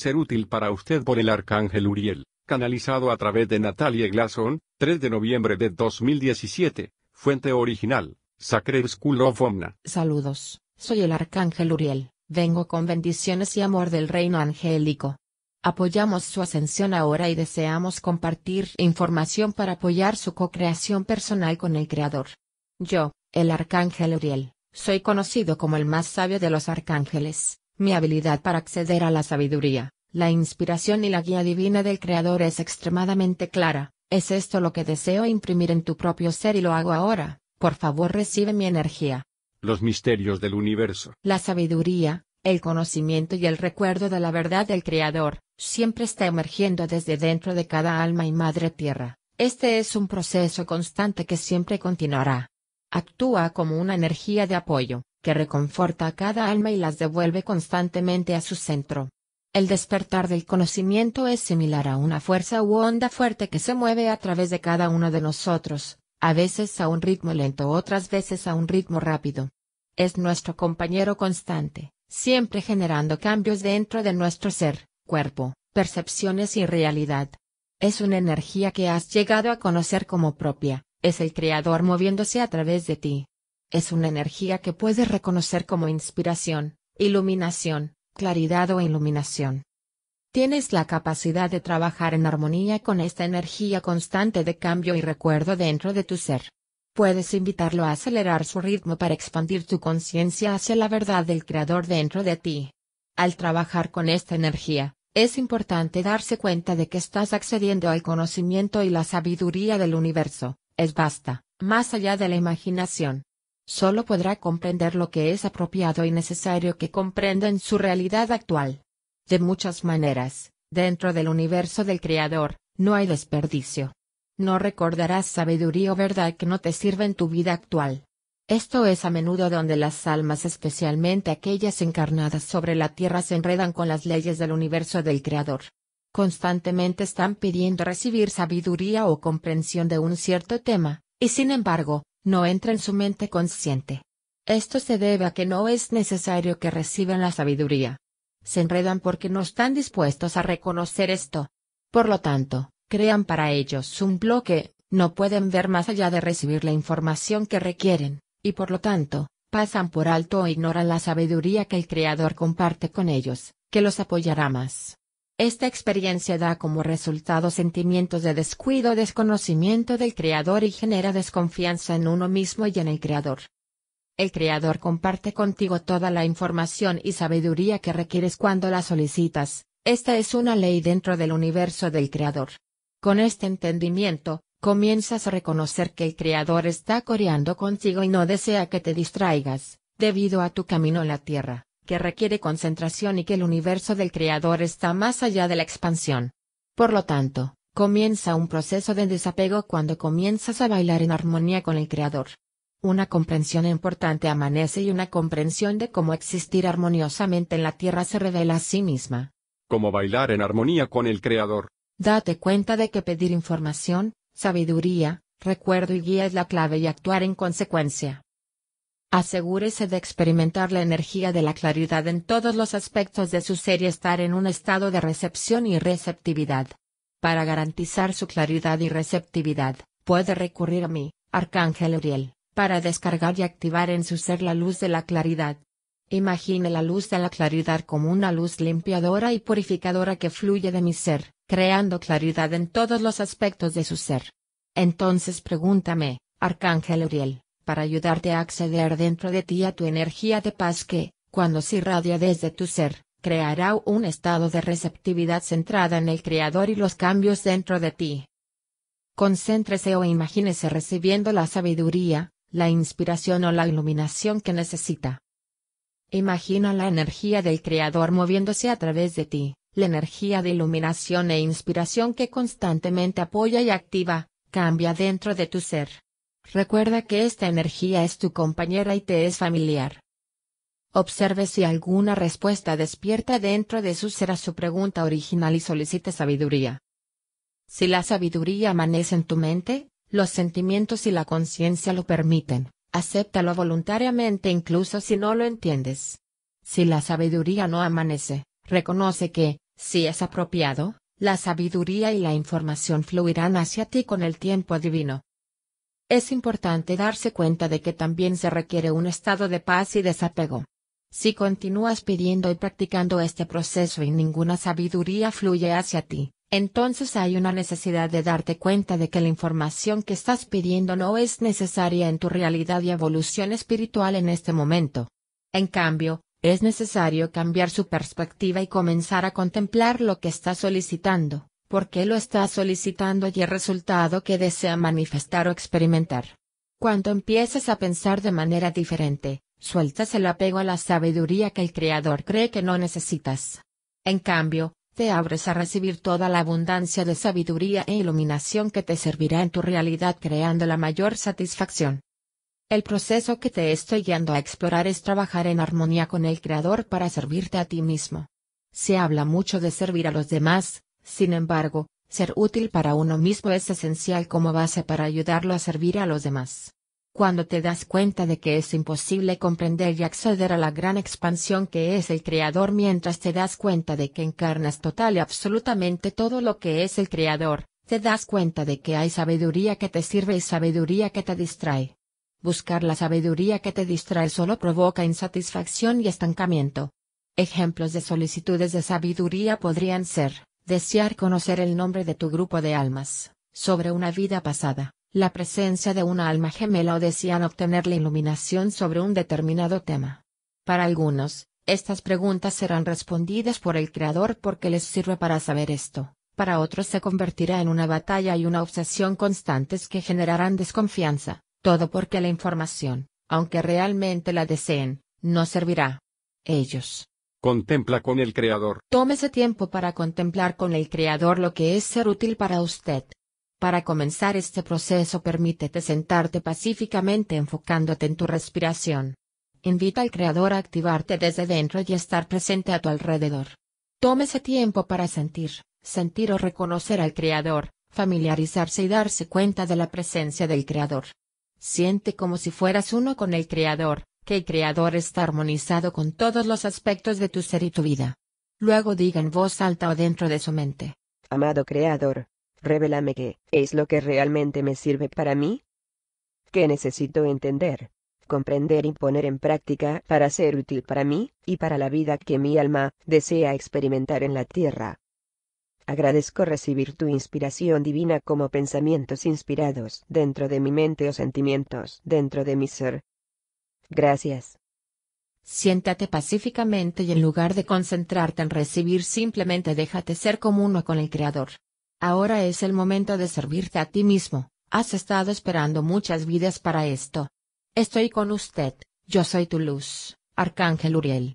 ser útil para usted por el arcángel Uriel, canalizado a través de Natalia Glasson, 3 de noviembre de 2017, fuente original, Sacred School of Omna. Saludos, soy el arcángel Uriel, vengo con bendiciones y amor del reino angélico. Apoyamos su ascensión ahora y deseamos compartir información para apoyar su co-creación personal con el Creador. Yo, el arcángel Uriel, soy conocido como el más sabio de los arcángeles, mi habilidad para acceder a la sabiduría, la inspiración y la guía divina del Creador es extremadamente clara, es esto lo que deseo imprimir en tu propio ser y lo hago ahora, por favor recibe mi energía. Los misterios del universo. La sabiduría, el conocimiento y el recuerdo de la verdad del Creador, siempre está emergiendo desde dentro de cada alma y madre tierra. Este es un proceso constante que siempre continuará. Actúa como una energía de apoyo, que reconforta a cada alma y las devuelve constantemente a su centro. El despertar del conocimiento es similar a una fuerza u onda fuerte que se mueve a través de cada uno de nosotros, a veces a un ritmo lento, otras veces a un ritmo rápido. Es nuestro compañero constante, siempre generando cambios dentro de nuestro ser, cuerpo, percepciones y realidad. Es una energía que has llegado a conocer como propia, es el Creador moviéndose a través de ti. Es una energía que puedes reconocer como inspiración, iluminación, claridad o iluminación. Tienes la capacidad de trabajar en armonía con esta energía constante de cambio y recuerdo dentro de tu ser. Puedes invitarlo a acelerar su ritmo para expandir tu conciencia hacia la verdad del Creador dentro de ti. Al trabajar con esta energía, es importante darse cuenta de que estás accediendo al conocimiento y la sabiduría del universo, es basta, más allá de la imaginación, solo podrá comprender lo que es apropiado y necesario que comprenda en su realidad actual. De muchas maneras, dentro del universo del Creador, no hay desperdicio. No recordarás sabiduría o verdad que no te sirva en tu vida actual. Esto es a menudo donde las almas, especialmente aquellas encarnadas sobre la tierra, se enredan con las leyes del universo del Creador. Constantemente están pidiendo recibir sabiduría o comprensión de un cierto tema, y sin embargo, no entra en su mente consciente. Esto se debe a que no es necesario que reciban la sabiduría. Se enredan porque no están dispuestos a reconocer esto. Por lo tanto, crean para ellos un bloque, no pueden ver más allá de recibir la información que requieren, y por lo tanto, pasan por alto o e ignoran la sabiduría que el Creador comparte con ellos, que los apoyará más. Esta experiencia da como resultado sentimientos de descuido, desconocimiento del creador y genera desconfianza en uno mismo y en el creador. El creador comparte contigo toda la información y sabiduría que requieres cuando la solicitas. Esta es una ley dentro del universo del creador. Con este entendimiento, comienzas a reconocer que el creador está coreando contigo y no desea que te distraigas, debido a tu camino en la tierra que requiere concentración y que el universo del Creador está más allá de la expansión. Por lo tanto, comienza un proceso de desapego cuando comienzas a bailar en armonía con el Creador. Una comprensión importante amanece y una comprensión de cómo existir armoniosamente en la Tierra se revela a sí misma. Como bailar en armonía con el Creador. Date cuenta de que pedir información, sabiduría, recuerdo y guía es la clave y actuar en consecuencia. Asegúrese de experimentar la energía de la claridad en todos los aspectos de su ser y estar en un estado de recepción y receptividad. Para garantizar su claridad y receptividad, puede recurrir a mí, Arcángel Uriel, para descargar y activar en su ser la luz de la claridad. Imagine la luz de la claridad como una luz limpiadora y purificadora que fluye de mi ser, creando claridad en todos los aspectos de su ser. Entonces pregúntame, Arcángel Uriel, para ayudarte a acceder dentro de ti a tu energía de paz que, cuando se irradia desde tu ser, creará un estado de receptividad centrada en el Creador y los cambios dentro de ti. Concéntrese o imagínese recibiendo la sabiduría, la inspiración o la iluminación que necesita. Imagina la energía del Creador moviéndose a través de ti, la energía de iluminación e inspiración que constantemente apoya y activa, cambia dentro de tu ser. Recuerda que esta energía es tu compañera y te es familiar. Observe si alguna respuesta despierta dentro de su ser a su pregunta original y solicite sabiduría. Si la sabiduría amanece en tu mente, los sentimientos y la conciencia lo permiten, acéptalo voluntariamente incluso si no lo entiendes. Si la sabiduría no amanece, reconoce que, si es apropiado, la sabiduría y la información fluirán hacia ti con el tiempo divino. Es importante darse cuenta de que también se requiere un estado de paz y desapego. Si continúas pidiendo y practicando este proceso y ninguna sabiduría fluye hacia ti, entonces hay una necesidad de darte cuenta de que la información que estás pidiendo no es necesaria en tu realidad y evolución espiritual en este momento. En cambio, es necesario cambiar su perspectiva y comenzar a contemplar lo que estás solicitando. ¿Por qué lo está solicitando y el resultado que desea manifestar o experimentar? Cuando empiezas a pensar de manera diferente, sueltas el apego a la sabiduría que el Creador cree que no necesitas. En cambio, te abres a recibir toda la abundancia de sabiduría e iluminación que te servirá en tu realidad creando la mayor satisfacción. El proceso que te estoy guiando a explorar es trabajar en armonía con el Creador para servirte a ti mismo. Se habla mucho de servir a los demás, sin embargo, ser útil para uno mismo es esencial como base para ayudarlo a servir a los demás. Cuando te das cuenta de que es imposible comprender y acceder a la gran expansión que es el Creador mientras te das cuenta de que encarnas total y absolutamente todo lo que es el Creador, te das cuenta de que hay sabiduría que te sirve y sabiduría que te distrae. Buscar la sabiduría que te distrae solo provoca insatisfacción y estancamiento. Ejemplos de solicitudes de sabiduría podrían ser desear conocer el nombre de tu grupo de almas, sobre una vida pasada, la presencia de una alma gemela o desean obtener la iluminación sobre un determinado tema. Para algunos, estas preguntas serán respondidas por el Creador porque les sirve para saber esto, para otros se convertirá en una batalla y una obsesión constantes que generarán desconfianza, todo porque la información, aunque realmente la deseen, no servirá. Ellos, Contempla con el Creador. Tómese tiempo para contemplar con el Creador lo que es ser útil para usted. Para comenzar este proceso permítete sentarte pacíficamente enfocándote en tu respiración. Invita al Creador a activarte desde dentro y estar presente a tu alrededor. Tómese tiempo para sentir, sentir o reconocer al Creador, familiarizarse y darse cuenta de la presencia del Creador. Siente como si fueras uno con el Creador, que el creador está armonizado con todos los aspectos de tu ser y tu vida. Luego diga en voz alta o dentro de su mente. Amado creador, revélame qué es lo que realmente me sirve para mí. ¿Qué necesito entender, comprender y poner en práctica para ser útil para mí y para la vida que mi alma desea experimentar en la tierra? Agradezco recibir tu inspiración divina como pensamientos inspirados dentro de mi mente o sentimientos dentro de mi ser, Gracias. Siéntate pacíficamente y en lugar de concentrarte en recibir simplemente déjate ser como uno con el Creador. Ahora es el momento de servirte a ti mismo, has estado esperando muchas vidas para esto. Estoy con usted, yo soy tu luz, Arcángel Uriel.